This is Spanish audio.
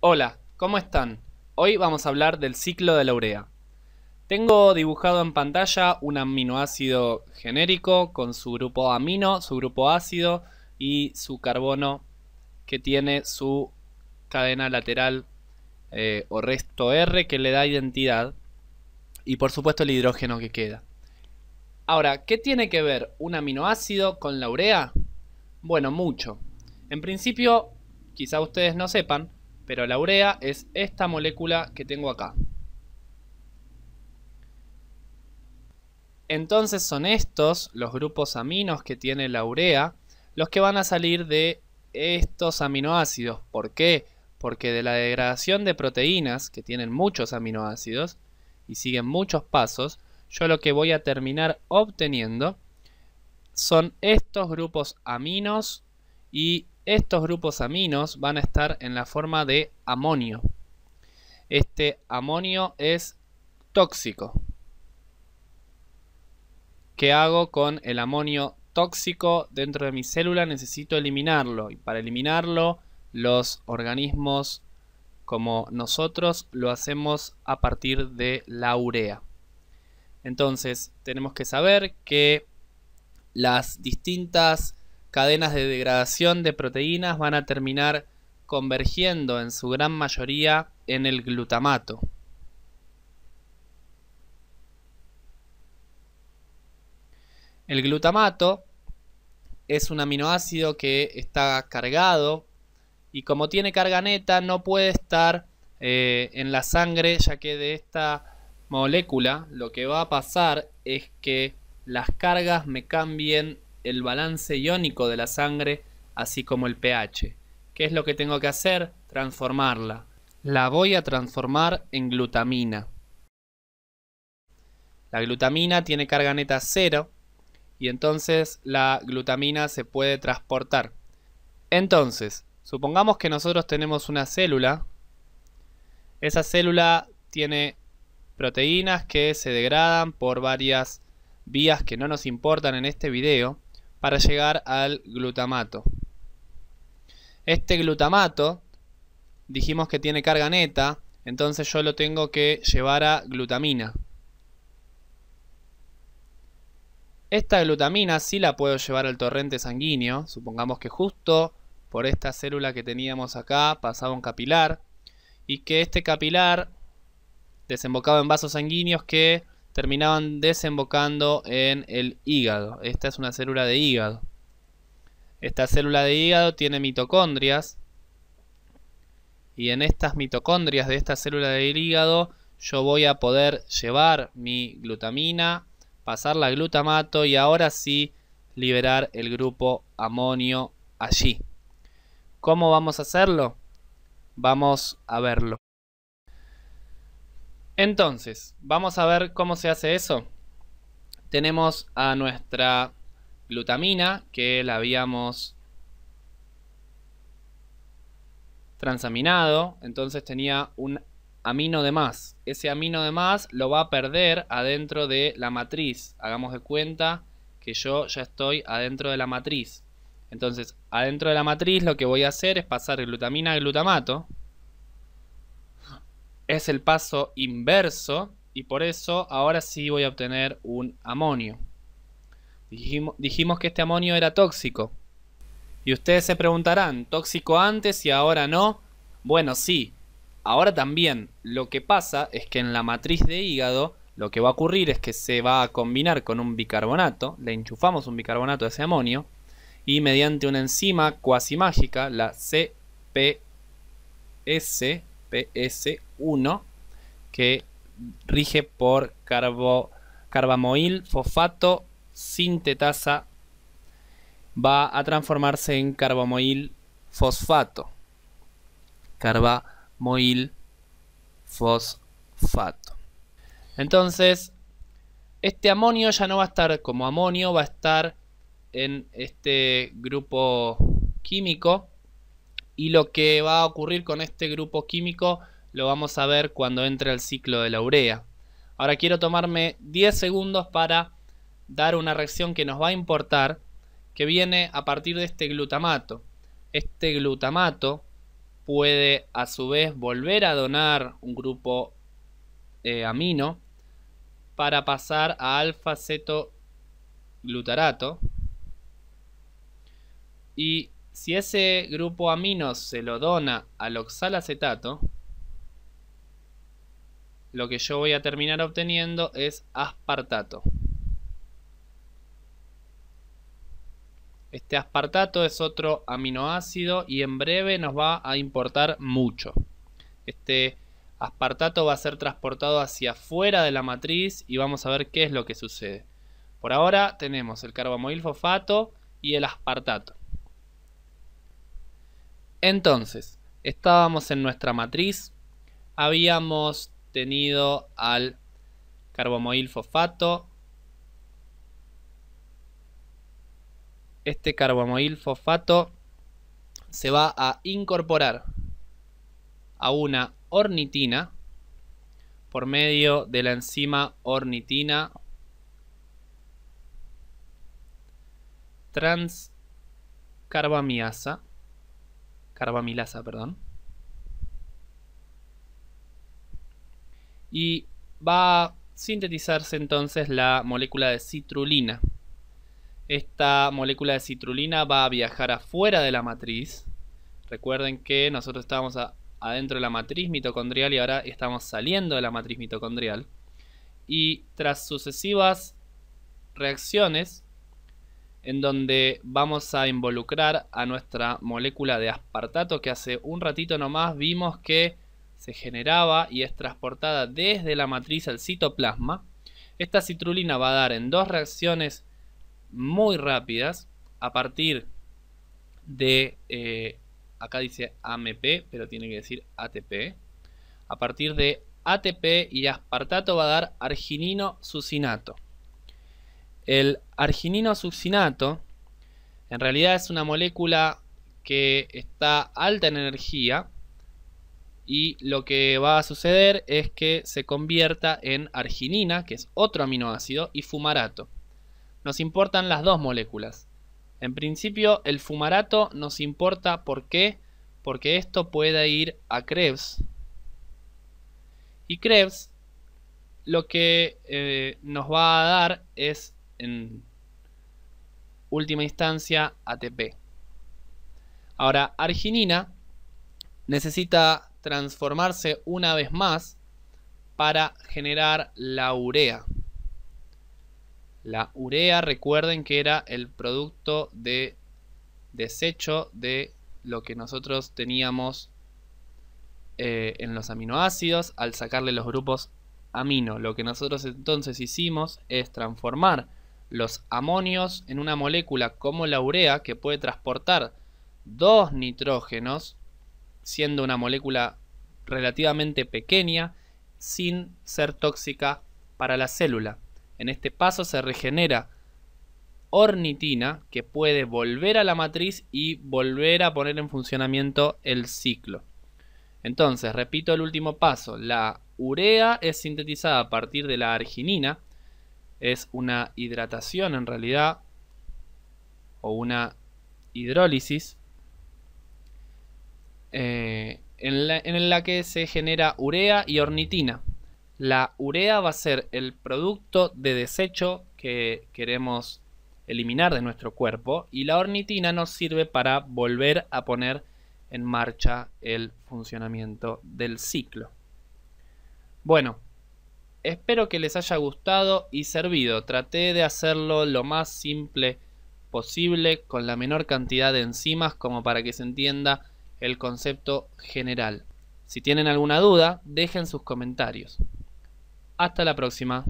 Hola, ¿cómo están? Hoy vamos a hablar del ciclo de la urea. Tengo dibujado en pantalla un aminoácido genérico con su grupo amino, su grupo ácido y su carbono que tiene su cadena lateral eh, o resto R que le da identidad y por supuesto el hidrógeno que queda. Ahora, ¿qué tiene que ver un aminoácido con la urea? Bueno, mucho. En principio, quizá ustedes no sepan, pero la urea es esta molécula que tengo acá. Entonces son estos los grupos aminos que tiene la urea los que van a salir de estos aminoácidos. ¿Por qué? Porque de la degradación de proteínas, que tienen muchos aminoácidos y siguen muchos pasos, yo lo que voy a terminar obteniendo son estos grupos aminos y estos grupos aminos van a estar en la forma de amonio. Este amonio es tóxico. ¿Qué hago con el amonio tóxico dentro de mi célula? Necesito eliminarlo. Y para eliminarlo, los organismos como nosotros lo hacemos a partir de la urea. Entonces, tenemos que saber que las distintas cadenas de degradación de proteínas van a terminar convergiendo en su gran mayoría en el glutamato. El glutamato es un aminoácido que está cargado y como tiene carga neta no puede estar eh, en la sangre ya que de esta molécula lo que va a pasar es que las cargas me cambien el balance iónico de la sangre, así como el pH. ¿Qué es lo que tengo que hacer? Transformarla. La voy a transformar en glutamina. La glutamina tiene carga neta cero y entonces la glutamina se puede transportar. Entonces, supongamos que nosotros tenemos una célula. Esa célula tiene proteínas que se degradan por varias vías que no nos importan en este video para llegar al glutamato. Este glutamato dijimos que tiene carga neta, entonces yo lo tengo que llevar a glutamina. Esta glutamina sí la puedo llevar al torrente sanguíneo, supongamos que justo por esta célula que teníamos acá pasaba un capilar y que este capilar desembocaba en vasos sanguíneos que terminaban desembocando en el hígado. Esta es una célula de hígado. Esta célula de hígado tiene mitocondrias y en estas mitocondrias de esta célula del hígado yo voy a poder llevar mi glutamina, pasarla la glutamato y ahora sí liberar el grupo amonio allí. ¿Cómo vamos a hacerlo? Vamos a verlo. Entonces, vamos a ver cómo se hace eso. Tenemos a nuestra glutamina que la habíamos transaminado, entonces tenía un amino de más. Ese amino de más lo va a perder adentro de la matriz. Hagamos de cuenta que yo ya estoy adentro de la matriz. Entonces, adentro de la matriz lo que voy a hacer es pasar glutamina a glutamato es el paso inverso y por eso ahora sí voy a obtener un amonio. dijimos que este amonio era tóxico. Y ustedes se preguntarán, ¿tóxico antes y ahora no? Bueno, sí, ahora también. Lo que pasa es que en la matriz de hígado lo que va a ocurrir es que se va a combinar con un bicarbonato, le enchufamos un bicarbonato a ese amonio y mediante una enzima cuasi mágica, la CPS, PS1 que rige por carbamoil, fosfato, sintetasa, va a transformarse en carbamoil, fosfato. Carbamoil, fosfato. Entonces, este amonio ya no va a estar como amonio, va a estar en este grupo químico y lo que va a ocurrir con este grupo químico lo vamos a ver cuando entre el ciclo de la urea. Ahora quiero tomarme 10 segundos para dar una reacción que nos va a importar que viene a partir de este glutamato. Este glutamato puede a su vez volver a donar un grupo eh, amino para pasar a alfa-cetoglutarato y si ese grupo amino se lo dona al oxalacetato, lo que yo voy a terminar obteniendo es aspartato. Este aspartato es otro aminoácido y en breve nos va a importar mucho. Este aspartato va a ser transportado hacia afuera de la matriz y vamos a ver qué es lo que sucede. Por ahora tenemos el carbamoil fosfato y el aspartato. Entonces, estábamos en nuestra matriz, habíamos tenido al carbomoil fosfato, este carbomoil fosfato se va a incorporar a una ornitina por medio de la enzima ornitina transcarbamiasa carbamilasa, perdón. Y va a sintetizarse entonces la molécula de citrulina. Esta molécula de citrulina va a viajar afuera de la matriz. Recuerden que nosotros estábamos adentro de la matriz mitocondrial y ahora estamos saliendo de la matriz mitocondrial. Y tras sucesivas reacciones en donde vamos a involucrar a nuestra molécula de aspartato que hace un ratito nomás vimos que se generaba y es transportada desde la matriz al citoplasma. Esta citrulina va a dar en dos reacciones muy rápidas a partir de, eh, acá dice AMP, pero tiene que decir ATP, a partir de ATP y aspartato va a dar arginino sucinato. El arginino en realidad es una molécula que está alta en energía y lo que va a suceder es que se convierta en arginina, que es otro aminoácido, y fumarato. Nos importan las dos moléculas. En principio el fumarato nos importa ¿por qué? Porque esto puede ir a Krebs. Y Krebs lo que eh, nos va a dar es en última instancia ATP. Ahora, arginina necesita transformarse una vez más para generar la urea. La urea, recuerden que era el producto de desecho de lo que nosotros teníamos eh, en los aminoácidos al sacarle los grupos amino. Lo que nosotros entonces hicimos es transformar los amonios en una molécula como la urea que puede transportar dos nitrógenos, siendo una molécula relativamente pequeña, sin ser tóxica para la célula. En este paso se regenera ornitina que puede volver a la matriz y volver a poner en funcionamiento el ciclo. Entonces, repito el último paso, la urea es sintetizada a partir de la arginina, es una hidratación en realidad, o una hidrólisis, eh, en, la, en la que se genera urea y ornitina. La urea va a ser el producto de desecho que queremos eliminar de nuestro cuerpo y la ornitina nos sirve para volver a poner en marcha el funcionamiento del ciclo. Bueno, Espero que les haya gustado y servido. Traté de hacerlo lo más simple posible con la menor cantidad de enzimas como para que se entienda el concepto general. Si tienen alguna duda, dejen sus comentarios. Hasta la próxima.